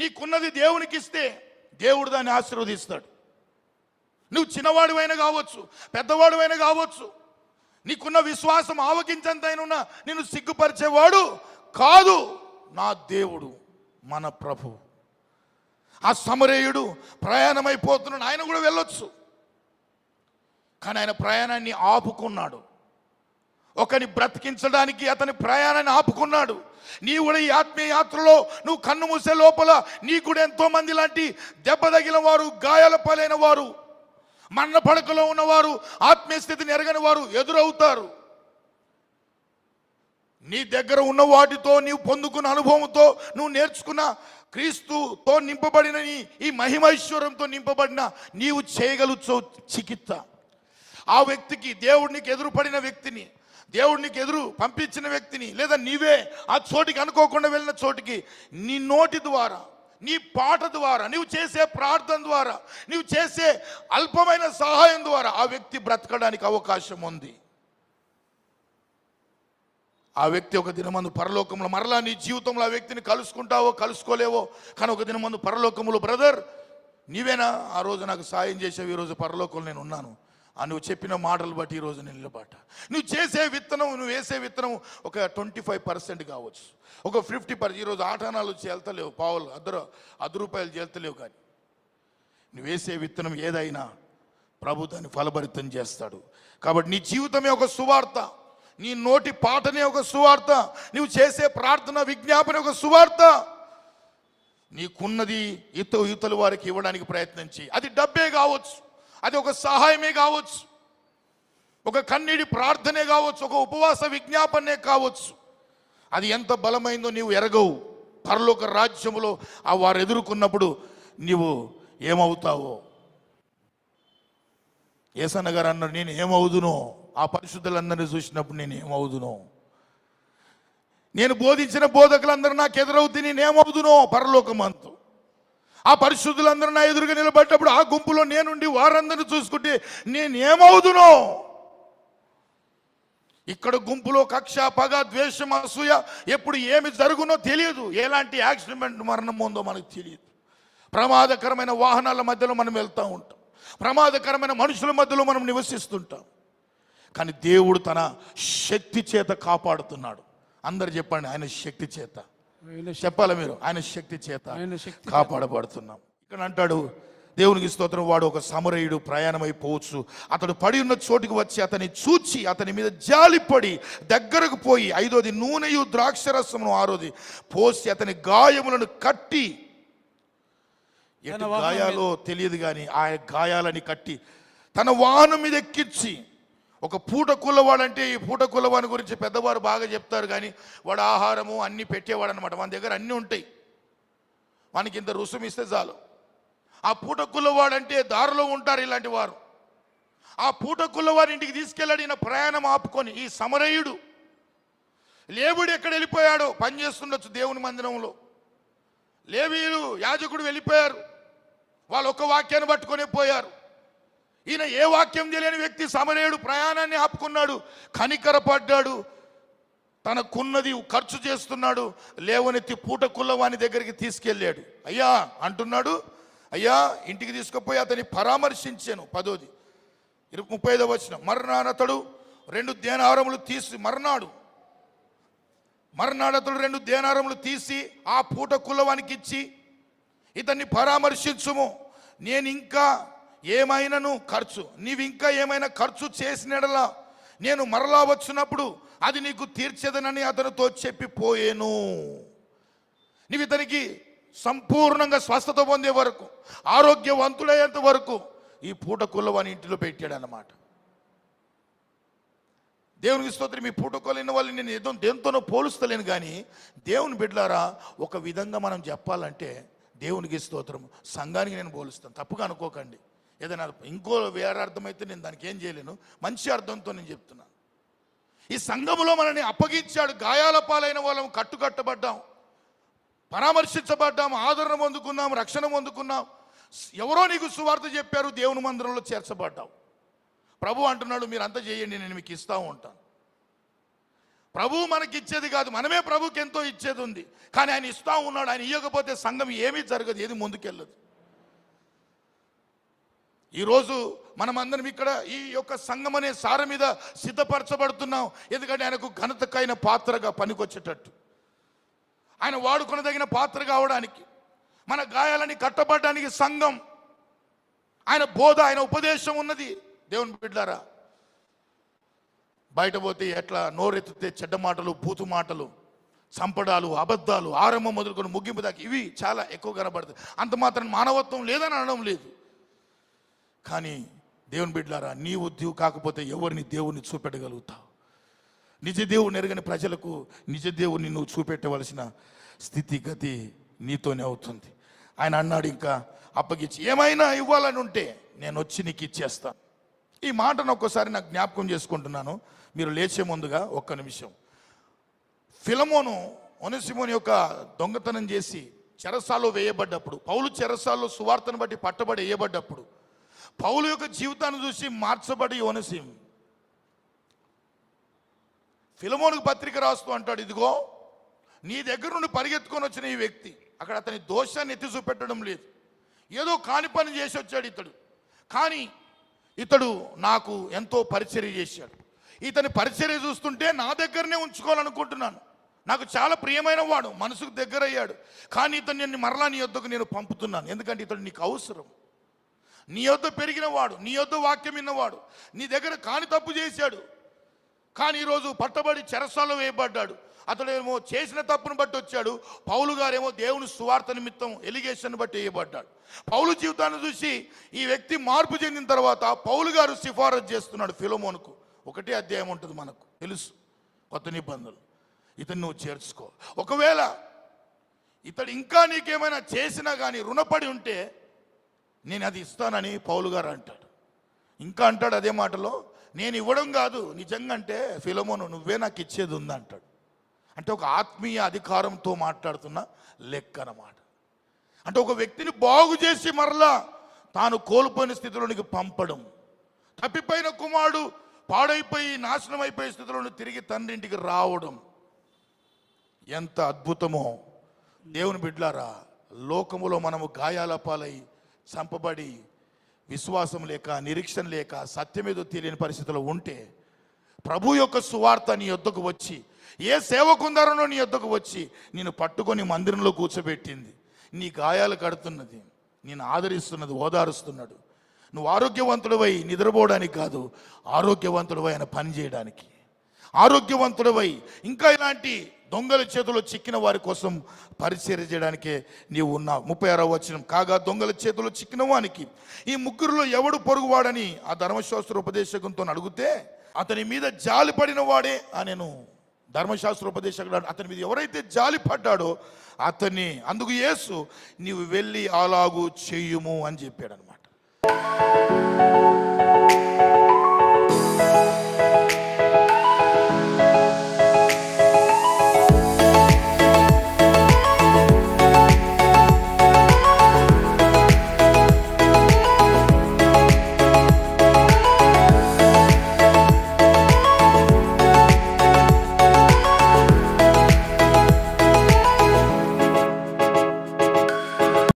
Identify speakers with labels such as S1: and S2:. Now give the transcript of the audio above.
S1: నీకున్నది దేవునికి ఇస్తే దేవుడు దాన్ని ఆశీర్వదిస్తాడు నువ్వు చిన్నవాడివైనా కావచ్చు పెద్దవాడివైనా కావచ్చు నీకున్న విశ్వాసం ఉన్నా నిన్ను సిగ్గుపరిచేవాడు కాదు నా దేవుడు మన ప్రభు ఆ సమరేయుడు ప్రయాణమైపోతున్నాడు ఆయన కూడా వెళ్ళొచ్చు కానీ ఆయన ప్రయాణాన్ని ఆపుకున్నాడు ఒకని బ్రతికించడానికి అతని ప్రయాణాన్ని ఆపుకున్నాడు నీ కూడా ఈ ఆత్మీయ యాత్రలో నువ్వు కన్ను మూసే లోపల నీ కూడా ఎంతోమంది లాంటి దెబ్బ తగిలిన వారు గాయాల పాలైన వారు మన్న పడకలో ఉన్నవారు ఆత్మీయ స్థితిని ఎరగని వారు ఎదురవుతారు నీ దగ్గర ఉన్న వాటితో నీవు పొందుకున్న అనుభవంతో నువ్వు నేర్చుకున్న క్రీస్తుతో నింపబడిన ఈ మహిమైశ్వరంతో నింపబడిన నీవు చేయగలుగుతావు చికిత్స ఆ వ్యక్తికి దేవుడికి ఎదురుపడిన వ్యక్తిని దేవుడు నీకు ఎదురు పంపించిన వ్యక్తిని లేదా నీవే ఆ చోటికి అనుకోకుండా వెళ్ళిన చోటికి నీ నోటి ద్వారా నీ పాట ద్వారా నీవు చేసే ప్రార్థన ద్వారా నీవు చేసే అల్పమైన సహాయం ద్వారా ఆ వ్యక్తి బ్రతకడానికి అవకాశం ఉంది ఆ వ్యక్తి ఒక దినమందు పరలోకంలో మరలా నీ జీవితంలో ఆ వ్యక్తిని కలుసుకుంటావో కలుసుకోలేవో కానీ ఒక దినమందు పరలోకములు బ్రదర్ నీవేనా ఆ రోజు నాకు సాయం చేసావు ఈరోజు పరలోకంలో నేను ఉన్నాను ఆ నువ్వు చెప్పిన మాటలు బట్టి ఈరోజు నిలబడ్డ నువ్వు చేసే విత్తనం నువ్వు వేసే విత్తనం ఒక ట్వంటీ ఫైవ్ పర్సెంట్ కావచ్చు ఒక ఫిఫ్టీ పర్సెంట్ ఈరోజు ఆటానాలు చేల్తలేవు పావులు అద్దరు అర్ధ రూపాయలు చేల్తలేవు కానీ నువ్వు వేసే విత్తనం ఏదైనా ప్రభు దాన్ని ఫలభరితం చేస్తాడు కాబట్టి నీ జీవితమే ఒక సువార్త నీ నోటి పాటనే ఒక సువార్త నువ్వు చేసే ప్రార్థన విజ్ఞాపన ఒక సువార్త నీకున్నది ఇత యువతల వారికి ఇవ్వడానికి ప్రయత్నించి అది డబ్బే కావచ్చు అది ఒక సహాయమే కావచ్చు ఒక కన్నీడి ప్రార్థనే కావచ్చు ఒక ఉపవాస విజ్ఞాపనే కావచ్చు అది ఎంత బలమైందో నీవు ఎరగవు పరలోక రాజ్యములో ఆ వారు ఎదుర్కొన్నప్పుడు నీవు ఏమవుతావో ఏసన్న గారు అన్నారు నేను ఏమవుదును ఆ పరిశుద్ధులందరినీ చూసినప్పుడు నేను ఏమవుదును నేను బోధించిన బోధకులందరూ నాకు ఎదురవుతుంది నేనేమవుదునో పరలోకమంతు ఆ పరిశుద్ధులందరూ నా ఎదురుగా నిలబడేటప్పుడు ఆ గుంపులో నేనుండి వారందరినీ చూసుకుంటే నేనేమవుదునో ఇక్కడ గుంపులో కక్ష పగ ద్వేషం అసూయ ఎప్పుడు ఏమి జరుగునో తెలియదు ఎలాంటి యాక్సిడెంట్ మరణం ఉందో మనకు తెలియదు ప్రమాదకరమైన వాహనాల మధ్యలో మనం వెళ్తూ ఉంటాం ప్రమాదకరమైన మనుషుల మధ్యలో మనం నివసిస్తుంటాం కానీ దేవుడు తన శక్తి చేత కాపాడుతున్నాడు అందరు చెప్పండి ఆయన శక్తి చేత చెప్పాలి మీరు ఆయన శక్తి చేత కాపాడబడుతున్నాం ఇక్కడ అంటాడు దేవునికి స్తోత్రం వాడు ఒక సమరయుడు ప్రయాణమైపోవచ్చు అతడు పడి ఉన్న చోటుకు వచ్చి అతని చూచి అతని మీద జాలిపడి దగ్గరకు పోయి ఐదోది నూనెయు ద్రాక్షరసమును ఆరోది పోసి అతని గాయములను కట్టి గాయాలో తెలియదు కానీ ఆ గాయాలని కట్టి తన వాహనం మీద ఎక్కించి ఒక పూట కులవాడంటే ఈ పూట కులవాని గురించి పెద్దవారు బాగా చెప్తారు కానీ వాడు ఆహారము అన్నీ పెట్టేవాడు అనమాట మన దగ్గర అన్నీ ఉంటాయి మనకి ఇంత రుసుము ఇస్తే చాలు ఆ పూట కులవాడంటే దారిలో ఉంటారు ఇలాంటి వారు ఆ పూట కులవాడి ఇంటికి తీసుకెళ్ళాడు ఈయన ప్రయాణం ఆపుకొని ఈ సమరయుడు లేవుడు ఎక్కడ వెళ్ళిపోయాడో పనిచేస్తుండొచ్చు దేవుని మందిరంలో లేవీలు యాజకుడు వెళ్ళిపోయారు వాళ్ళు ఒక వాక్యాన్ని పట్టుకొని పోయారు ఈయన ఏ వాక్యం తెలియని వ్యక్తి సమరయుడు ప్రయాణాన్ని ఆపుకున్నాడు కనికరపడ్డాడు తనకున్నది ఖర్చు చేస్తున్నాడు లేవనెత్తి పూట కుల్లవాణి దగ్గరికి తీసుకెళ్ళాడు అయ్యా అంటున్నాడు అయ్యా ఇంటికి తీసుకుపోయి అతని పరామర్శించాను పదోది ఇరవై ముప్పై ఐదో వచ్చిన మరణానతడు రెండు దేనారములు తీసి మర్నాడు మర్నాడతడు రెండు దేనారములు తీసి ఆ పూట కుల్లవానికి ఇచ్చి ఇతన్ని పరామర్శించుము నేను ఇంకా ఏమైనాను ఖర్చు నీవు ఇంకా ఏమైనా ఖర్చు చేసినడలా నేను మరలా వచ్చినప్పుడు అది నీకు తీర్చేదనని అతనితో పోయేను నీవు ఇతనికి సంపూర్ణంగా స్వస్థత పొందే వరకు ఆరోగ్యవంతుడయ్యేంత వరకు ఈ పూటకుల వాని ఇంటిలో పెట్టాడు అన్నమాట దేవునికి స్తోత్రం మీ పూటకోలేని వాళ్ళు నేను ఏదో దేంతోనో పోలుస్తలేను కానీ దేవుని బిడ్డారా ఒక విధంగా మనం చెప్పాలంటే దేవునికి స్తోత్రం సంఘానికి నేను పోలుస్తాను తప్పుగా అనుకోకండి ఏదైనా ఇంకో వేరే అర్థమైతే నేను దానికి ఏం చేయలేను మంచి అర్థంతో నేను చెప్తున్నాను ఈ సంఘములో మనల్ని అప్పగించాడు గాయాల పాలైన వాళ్ళం కట్టుకట్టబడ్డాం పరామర్శించబడ్డాం ఆదరణ పొందుకున్నాం రక్షణ పొందుకున్నాం ఎవరో నీకు సువార్త చెప్పారు దేవుని మందిరంలో చేర్చబడ్డావు ప్రభు అంటున్నాడు మీరు అంత చేయండి నేను మీకు ఇస్తూ ఉంటాను ప్రభు మనకి ఇచ్చేది కాదు మనమే ప్రభుకి ఎంతో ఇచ్చేది ఉంది కానీ ఆయన ఇస్తూ ఉన్నాడు ఆయన ఇవ్వకపోతే సంఘం ఏమీ జరగదు ఏది ముందుకెళ్ళదు ఈరోజు మనమందరం ఇక్కడ ఈ యొక్క సంఘం అనే సార మీద సిద్ధపరచబడుతున్నాం ఎందుకంటే ఆయనకు ఘనతకైన పాత్రగా పనికొచ్చేటట్టు ఆయన వాడుకొనదగిన పాత్ర కావడానికి మన గాయాలని కట్టబడడానికి సంఘం ఆయన బోధ ఆయన ఉపదేశం ఉన్నది దేవుని బిడ్డారా బయట పోతే ఎట్లా నోరెత్తితే చెడ్డ మాటలు పూతు మాటలు సంపడాలు అబద్ధాలు ఆరంభం మొదలుకొని ముగింపు దాకా ఇవి చాలా ఎక్కువ కనబడతాయి అంత మాత్రం మానవత్వం లేదని అనడం లేదు కానీ దేవుని బిడ్డలారా నీవు దీవు కాకపోతే ఎవరిని దేవుని చూపెట్టగలుగుతావు నిజ దేవుని ఎరగని ప్రజలకు నిజ దేవుని నువ్వు చూపెట్టవలసిన స్థితి గతి నీతోనే అవుతుంది ఆయన అన్నాడు ఇంకా అప్పగించి ఏమైనా ఇవ్వాలని ఉంటే నేను వచ్చి నీకు ఇచ్చేస్తాను ఈ మాటను ఒక్కసారి నాకు జ్ఞాపకం చేసుకుంటున్నాను మీరు లేచే ముందుగా ఒక్క నిమిషం ఫిలమోను ఒనసిమోని యొక్క దొంగతనం చేసి చెరసాలో వేయబడ్డప్పుడు పౌలు చెరసాల్లో సువార్తను బట్టి పట్టబడి వేయబడ్డప్పుడు పౌలు యొక్క జీవితాన్ని చూసి మార్చబడి యోనసీం ఫిలమోనికి పత్రిక రాస్తూ అంటాడు ఇదిగో నీ దగ్గర నుండి పరిగెత్తుకొని వచ్చిన ఈ వ్యక్తి అక్కడ అతని దోషాన్ని ఎత్తి చూపెట్టడం లేదు ఏదో కాని పని చేసి వచ్చాడు ఇతడు కానీ ఇతడు నాకు ఎంతో పరిచర్య చేశాడు ఇతని పరిచర్య చూస్తుంటే నా దగ్గరనే ఉంచుకోవాలనుకుంటున్నాను నాకు చాలా ప్రియమైన వాడు మనసుకు దగ్గరయ్యాడు కానీ ఇతను నేను మరలా నీ వద్దకు నేను పంపుతున్నాను ఎందుకంటే ఇతడు నీకు అవసరం నీ యొద్ద పెరిగినవాడు నీ యొద్ద వాక్యం విన్నవాడు నీ దగ్గర కాని తప్పు చేశాడు కానీ ఈరోజు పట్టబడి చెరసాల్లో వేయబడ్డాడు అతడేమో చేసిన తప్పును బట్టి వచ్చాడు పౌలు గారేమో దేవుని సువార్త నిమిత్తం ఎలిగేషన్ బట్టి వేయబడ్డాడు పౌలు జీవితాన్ని చూసి ఈ వ్యక్తి మార్పు చెందిన తర్వాత పౌలు గారు సిఫారసు చేస్తున్నాడు ఫిలోమోన్కు ఒకటే అధ్యాయం ఉంటుంది మనకు తెలుసు కొత్త నిబంధనలు ఇతను నువ్వు చేర్చుకో ఒకవేళ ఇతడు ఇంకా నీకేమైనా చేసినా కానీ రుణపడి ఉంటే నేను అది ఇస్తానని పౌలు గారు అంటాడు ఇంకా అంటాడు అదే మాటలో నేను ఇవ్వడం కాదు నిజంగా అంటే ఫిలమోను నువ్వే నాకు ఇచ్చేది ఉంది అంటాడు అంటే ఒక ఆత్మీయ అధికారంతో మాట్లాడుతున్న లెక్క అన్నమాట అంటే ఒక వ్యక్తిని బాగు చేసి మరలా తాను కోల్పోయిన స్థితిలోనికి పంపడం తప్పిపోయిన కుమారుడు పాడైపోయి నాశనం అయిపోయే స్థితిలోని తిరిగి తండ్రింటికి రావడం ఎంత అద్భుతమో దేవుని బిడ్లారా లోకములో మనము గాయాల పాలై చంపబడి విశ్వాసం లేక నిరీక్షణ లేక సత్యమేదో తెలియని పరిస్థితిలో ఉంటే ప్రభు యొక్క సువార్త నీ యొద్దకు వచ్చి ఏ సేవకుందరనో నీ యొద్దకు వచ్చి నేను పట్టుకొని మందిరంలో కూర్చోబెట్టింది నీ గాయాలు కడుతున్నది నేను ఆదరిస్తున్నది ఓదారుస్తున్నాడు నువ్వు ఆరోగ్యవంతుడు నిద్రపోవడానికి కాదు ఆరోగ్యవంతుడు ఆయన పని చేయడానికి ఆరోగ్యవంతుడవై ఇంకా ఇలాంటి దొంగల చేతులు చిక్కిన వారి కోసం పరిచర్య చేయడానికే నీవు ఉన్నావు ముప్పై ఆరో వచ్చినం కాగా దొంగల చేతులు చిక్కిన వానికి ఈ ముగ్గురులో ఎవడు పొరుగువాడని ఆ ధర్మశాస్త్ర ఉపదేశకంతో అడిగితే అతని మీద జాలి పడిన వాడే అనేను ధర్మశాస్త్ర ఉపదేశకుడు అతని మీద ఎవరైతే జాలి పడ్డాడో అతన్ని అందుకు ఏసు నీవు వెళ్ళి అలాగూ చెయ్యుము అని చెప్పాడు అనమాట